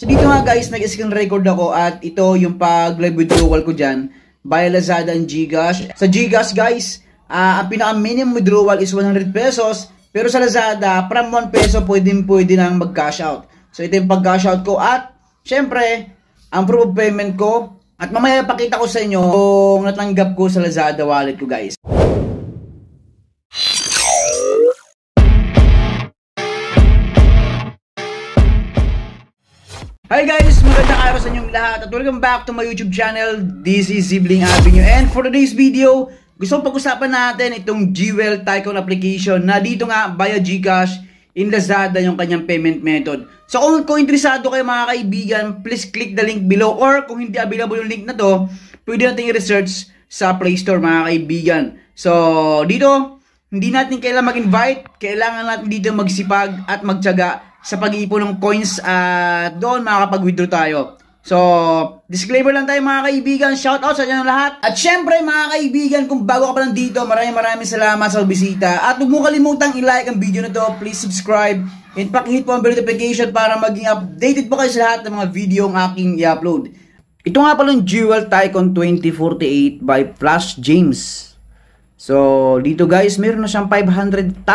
So dito nga guys, nag-screen record ako at ito yung pag-live withdrawal ko dyan via Lazada and Gcash. Sa Gcash guys, uh, ang pinaka-minimum withdrawal is 100 pesos pero sa Lazada, from 1 peso pwede pwede nang mag-cash out. So ito yung pag-cash out ko at syempre, ang proof of payment ko at mamaya pakita ko sa inyo kung natanggap ko sa Lazada wallet ko guys. Hi guys! Magandang araw sa inyong lahat at welcome back to my YouTube channel. This is Sibling Avenue and for today's video, gusto kong pag-usapan natin itong Gwell Tycoon application na dito nga via Gcash in Lazada yung kanyang payment method. So kung, kung interesado kayo mga kaibigan, please click the link below or kung hindi available yung link na to, pwede natin i-research sa Play Store mga kaibigan. So dito, hindi hmm. natin kailangan mag-invite, kailangan natin dito magsipag at magtiyaga sa pag-iipon ng coins at uh, doon makakapag-withdraw tayo. So, disclaimer lang tayo mga kaibigan, shout out sa inyo lahat. At syempre mga kaibigan, kung bago ka pa lang dito, maraming maraming salamat sa bisita. At huwag mo kalimutang i-like ang video na to, please subscribe. And pakihit po ang bell notification para maging updated po kayo sa lahat ng mga video ang aking i-upload. Ito nga pala yung Jewel Tycoon 2048 by Flash James. So, dito guys, meron na siyang 500,000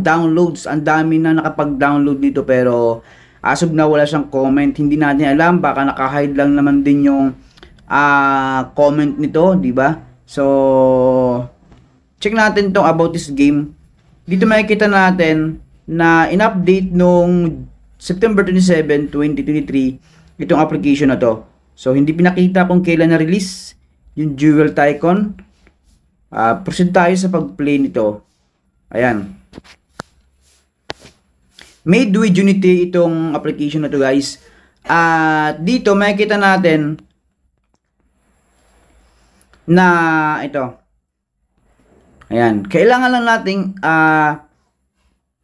downloads. Ang dami na nakapag-download dito pero asog na wala siyang comment. Hindi natin alam, baka naka-hide lang naman din yung uh, comment nito, 'di ba? So, check natin tong about this game. Dito makikita natin na in-update nung September 27, 2023 itong application na to. So, hindi pinakita kung kailan na release yung Jewel Tycoon. Uh, proceed tayo sa pag-play nito. Ayan. Made with Unity itong application na to guys. At uh, dito makikita natin na ito. Ayan. Kailangan lang nating uh,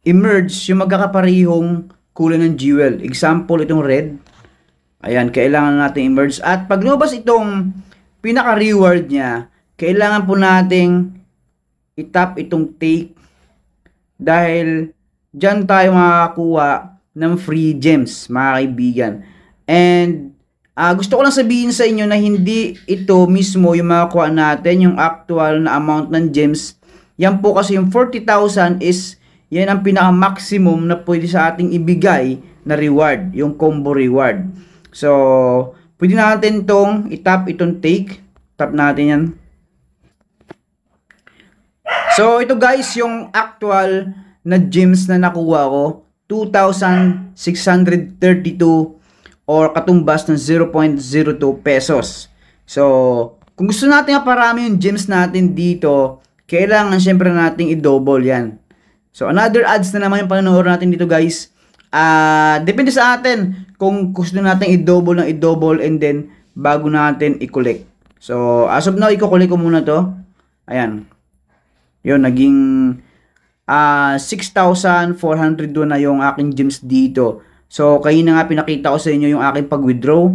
emerge yung magkakaparehong kulay ng jewel. Example, itong red. Ayan, kailangan natin emerge. At pag lumabas itong pinaka-reward niya, kailangan po nating itap itong take dahil dyan tayo makakakuha ng free gems mga kaibigan. And uh, gusto ko lang sabihin sa inyo na hindi ito mismo yung makakuha natin, yung actual na amount ng gems. Yan po kasi yung 40,000 is yan ang pinaka-maximum na pwede sa ating ibigay na reward, yung combo reward. So, pwede natin itong itap itong take. Tap natin yan. So, ito guys, yung actual na gems na nakuha ko, 2,632 or katumbas ng 0.02 pesos. So, kung gusto natin parami yung gems natin dito, kailangan syempre nating i-double yan. So, another ads na naman yung panonood natin dito guys. Uh, depende sa atin kung gusto natin i-double ng i-double and then bago natin i-collect. So, as of now, i-collect ko muna to. Ayan. Yun, naging uh, 6,400 doon na yung aking gems dito. So, kayo nga pinakita ko sa inyo yung aking pag-withdraw.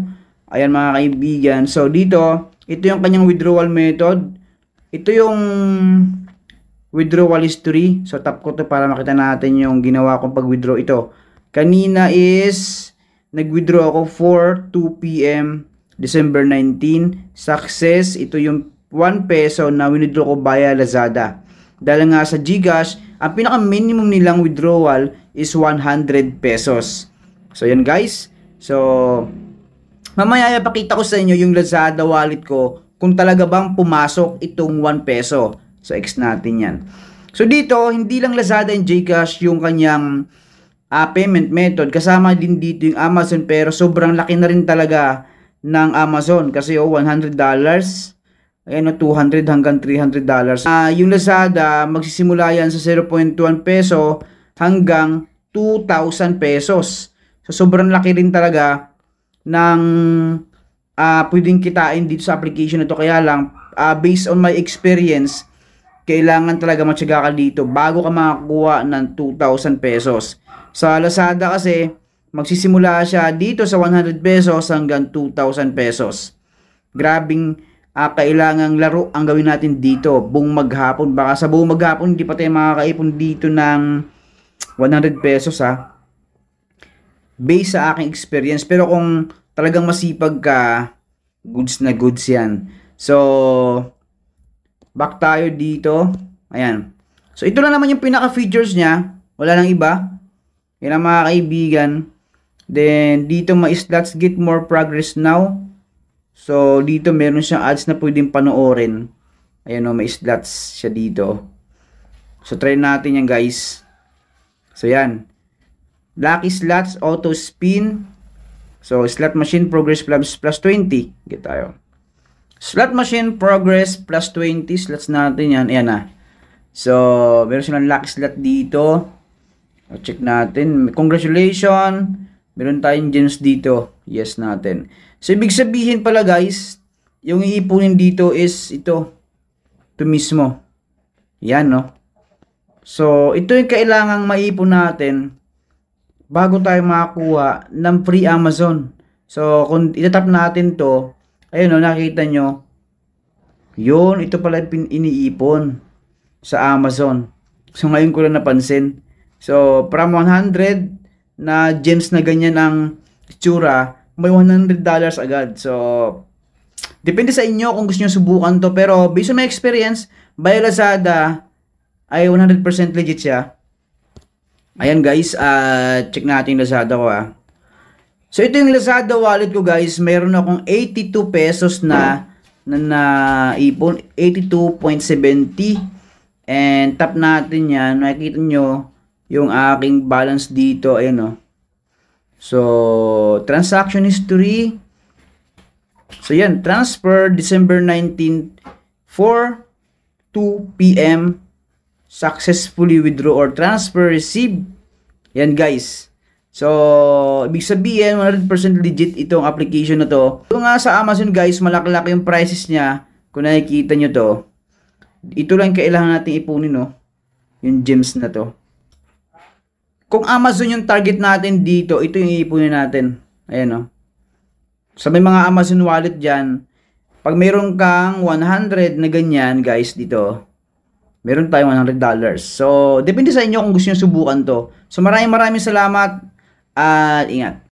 Ayan mga kaibigan. So, dito, ito yung kanyang withdrawal method. Ito yung withdrawal history. So, tap ko to para makita natin yung ginawa kong pag-withdraw ito. Kanina is, nag-withdraw ako 4, 2 p.m. December 19. Success, ito yung 1 peso na winidraw ko via Lazada. Dahil nga sa Gcash, ang pinaka minimum nilang withdrawal is 100 pesos. So yan guys. So mamaya ipakita ko sa inyo yung Lazada wallet ko kung talaga bang pumasok itong 1 peso. So X natin yan. So dito, hindi lang Lazada and Gcash yung kanyang uh, payment method. Kasama din dito yung Amazon pero sobrang laki na rin talaga ng Amazon kasi oh, $100 Ayan o, 200 hanggang 300 dollars. Uh, yung Lazada, magsisimula yan sa 0.1 peso hanggang 2,000 pesos. So, sobrang laki rin talaga ng uh, pwedeng kitain dito sa application na to. Kaya lang, uh, based on my experience, kailangan talaga matyaga ka dito bago ka makakuha ng 2,000 pesos. Sa Lazada kasi, magsisimula siya dito sa 100 pesos hanggang 2,000 pesos. Grabing uh, kailangang laro ang gawin natin dito buong maghapon. Baka sa buong maghapon hindi pa tayo makakaipon dito ng 100 pesos ha. Ah. Based sa aking experience. Pero kung talagang masipag ka, goods na goods yan. So, back tayo dito. Ayan. So, ito lang naman yung pinaka-features niya. Wala nang iba. Yan ang mga kaibigan. Then, dito ma-slots get more progress now. So, dito meron siyang ads na pwedeng panoorin. Ayan o, oh, may slots siya dito. So, try natin yan guys. So, yan. Lucky slots, auto spin. So, slot machine progress plus, plus 20. Get tayo. Slot machine progress plus 20. Slots natin yan. Ayan na. Ah. So, meron silang lucky slot dito. So, oh, check natin. Congratulations Meron tayong gems dito. Yes natin. So, ibig sabihin pala guys, yung iipunin dito is ito. Ito mismo. Yan, no? So, ito yung kailangang maipon natin bago tayo makakuha ng free Amazon. So, kung itatap natin to, ayun, no, nakita nyo, yun, ito pala yung iniipon sa Amazon. So, ngayon ko lang napansin. So, from 100, na gems na ganyan ang itsura, may $100 dollars agad. So, depende sa inyo kung gusto nyo subukan to. Pero, based on my experience, by Lazada, ay 100% legit siya. Ayan guys, uh, check natin yung Lazada ko ha. Ah. So, ito yung Lazada wallet ko guys. Mayroon akong 82 pesos na na naipon 82.70 and tap natin yan makikita nyo yung aking balance dito, ayan o. So, transaction history. So, yan. Transfer, December 19, 4, 2 p.m. Successfully withdraw or transfer, receive. Yan, guys. So, ibig sabihin, 100% legit itong application na to. Ito nga sa Amazon, guys, malaki-laki yung prices niya. Kung nakikita nyo to. Ito lang kailangan natin ipunin, no? Yung gems na to. Kung Amazon yung target natin dito, ito yung iipunin natin. Ayan o. Oh. Sa may mga Amazon wallet dyan, pag meron kang 100 na ganyan, guys, dito, meron tayong $100. So, depende sa inyo kung gusto nyo subukan to. So, maraming maraming salamat at ingat.